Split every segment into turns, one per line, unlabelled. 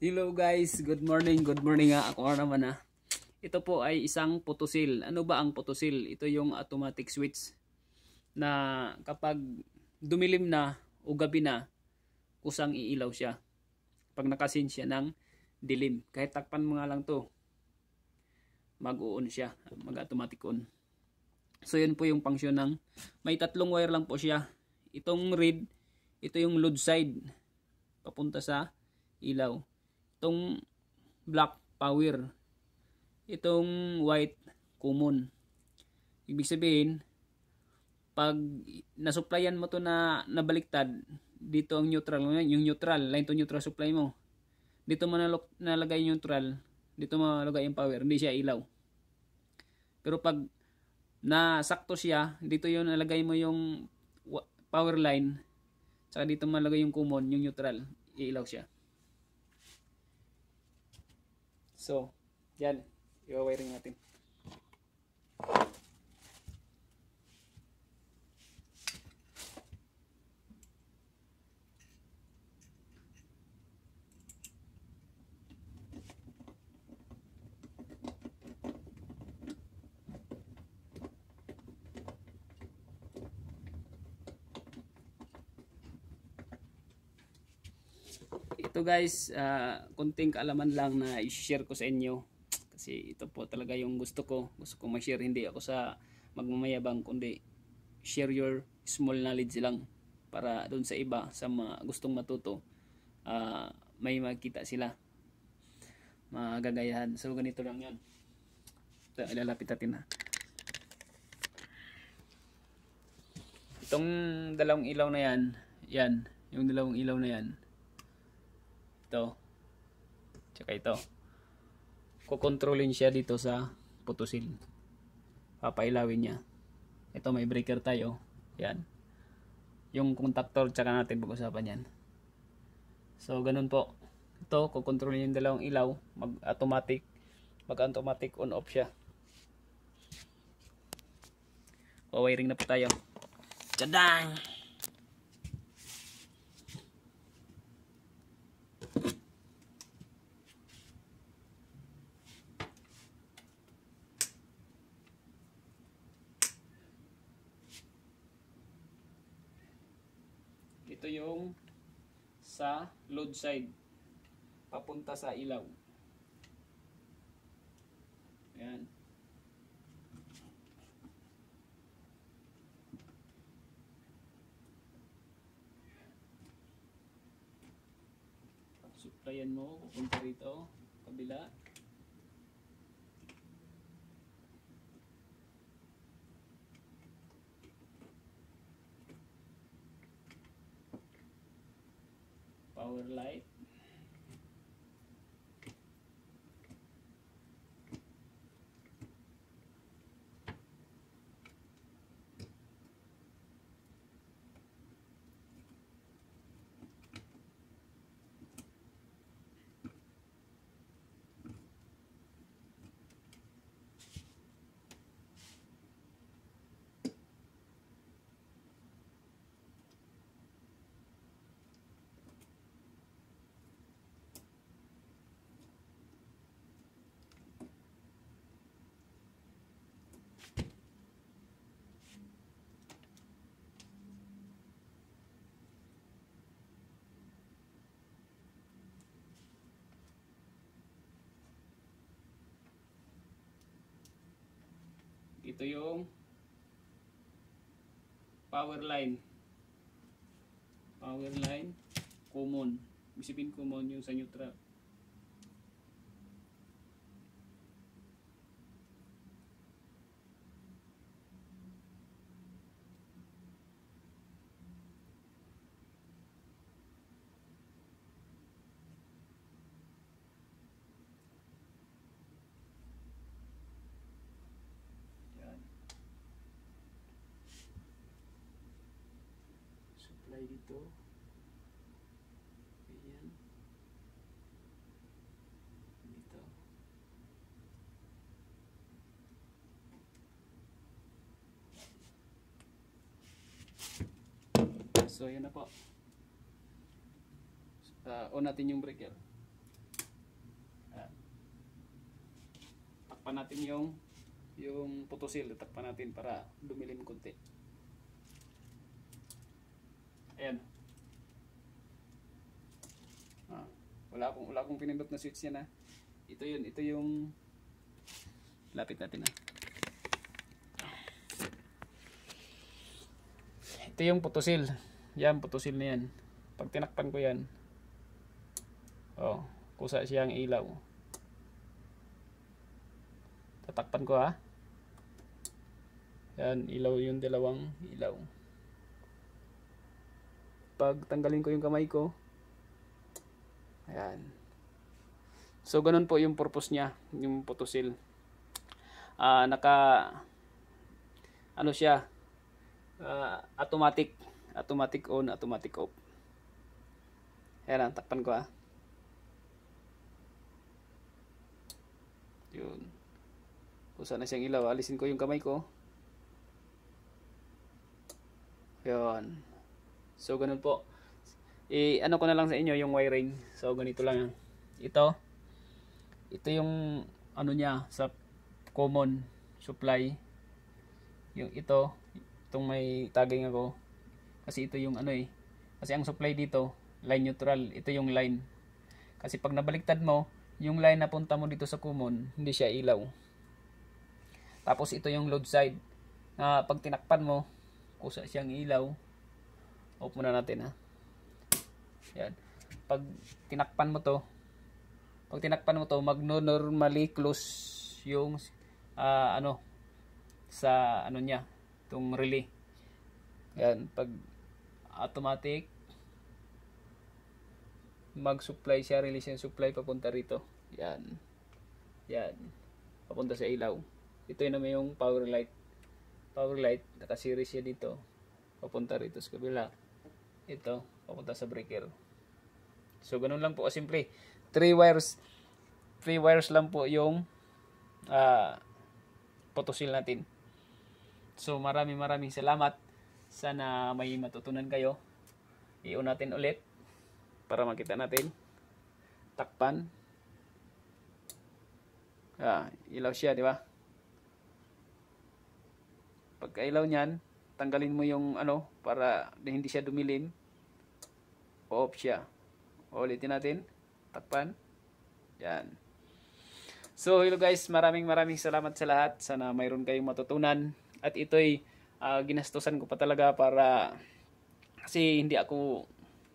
Hello guys, good morning, good morning ah. nga ako naman ha. Ah. Ito po ay isang photosil. Ano ba ang photosil? Ito yung automatic switch na kapag dumilim na o gabi na, kusang iilaw siya. Pag nakasin siya ng dilim. Kahit takpan mo nga lang to, mag-on siya, mag-automatic on. So yun po yung function ng, may tatlong wire lang po siya. Itong red, ito yung load side, papunta sa ilaw itong black power itong white common ibig sabihin pag nasupplyan mo to na nabaliktad dito ang neutral yung neutral line to neutral supply mo dito mo nalagay yung neutral dito mo nalagay yung power hindi siya ilaw pero pag nasakto siya dito yun nalagay mo yung power line saka dito malagay yung common yung neutral iilaw siya So, yan. Iwa-wiring natin. ito guys uh, ah, konting kaalaman lang na i-share ko sa inyo kasi ito po talaga yung gusto ko gusto ko ma-share hindi ako sa magmamayabang kundi share your small knowledge lang para doon sa iba sa mga gustong matuto uh, may makita sila magagayahan so ganito lang yun ito, ilalapit natin ha itong dalawang ilaw na yan yan yung dalawang ilaw na yan ito tsaka ito kukontrolin siya dito sa putusin papailawin niya ito may breaker tayo yan yung contactor tsaka natin pag-usapan yan so ganun po ito kukontrolin yung dalawang ilaw mag automatic mag automatic on off siya o wiring na po tayo tadang ito yung sa load side papunta sa ilaw ayan supplyan mo pupunta rito kabila our life ito yung power line power line common bisipin common yung sa neutral tayo dito. Ayan. Dito. So, ayan na po. Uh, on natin yung breaker. Uh, takpan natin yung yung putosil. Takpan natin para dumilim konti. Ayan. Ah, wala akong, wala akong pinindot na switch yan ha. Ah. Ito yun, ito yung lapit natin ha. Ah. Ito yung putosil. Yan, putosil na yan. Pag tinakpan ko yan, oh, kusa siyang ilaw. Tatakpan ko ha. Ah. Yan, ilaw yung dalawang ilaw pag tanggalin ko yung kamay ko. Ayan. So, ganun po yung purpose niya, yung putusil. Uh, naka, ano siya, uh, automatic, automatic on, automatic off. Ayan takpan ko ah. Yun. Kusa na siyang ilaw, alisin ko yung kamay ko. Yun. So, ganun po. I, ano ko na lang sa inyo yung wiring. So, ganito lang yan. Ito. Ito yung ano niya sa common supply. Yung ito. Itong may tagging ako. Kasi ito yung ano eh. Kasi ang supply dito, line neutral. Ito yung line. Kasi pag nabaliktad mo, yung line na punta mo dito sa common, hindi siya ilaw. Tapos ito yung load side. Na ah, pag tinakpan mo, kusa siyang ilaw Off muna natin ha. Yan. Pag tinakpan mo to, pag tinakpan mo to, magno-normally close yung uh, ano sa ano niya, tong relay. Yan, pag automatic mag-supply siya, release yung supply papunta rito. Yan. Yan. Papunta sa ilaw. Ito yun naman yung power light. Power light, naka-series siya dito. Papunta rito sa kabila ito papunta sa breaker so ganun lang po simple three wires three wires lang po yung uh, potosil natin so maraming maraming salamat sana may matutunan kayo i-on natin ulit para makita natin takpan ah, ilaw siya di ba pagka ilaw niyan tanggalin mo yung ano para hindi siya dumilim off siya. Oh, ulitin natin. Takpan. Yan. So, hello guys. Maraming maraming salamat sa lahat. Sana mayroon kayong matutunan. At ito'y uh, ginastusan ko pa talaga para kasi hindi ako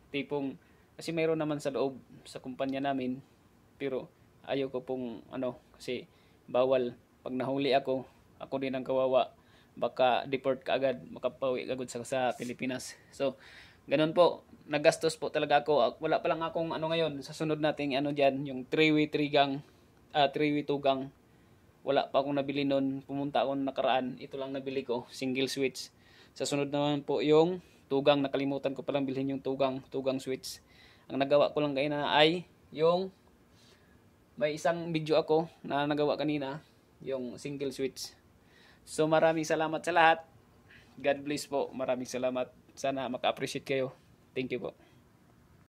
tipong kasi mayroon naman sa loob sa kumpanya namin pero ayaw ko pong ano kasi bawal pag nahuli ako ako din ang kawawa baka deport ka agad makapawi agad sa, sa Pilipinas so Ganun po, nagastos po talaga ako. Ah, wala pa lang akong ano ngayon, sa sunod nating ano diyan, yung 3-way 3 gang, uh, ah, 3-way 2 gang. Wala pa akong nabili noon. Pumunta ako nakaraan, ito lang nabili ko, single switch. Sa sunod naman po yung tugang, nakalimutan ko palang bilhin yung tugang, tugang switch. Ang nagawa ko lang kanina ay yung may isang video ako na nagawa kanina, yung single switch. So maraming salamat sa lahat. God bless po. Maraming salamat. Sana maka-appreciate kayo. Thank you po.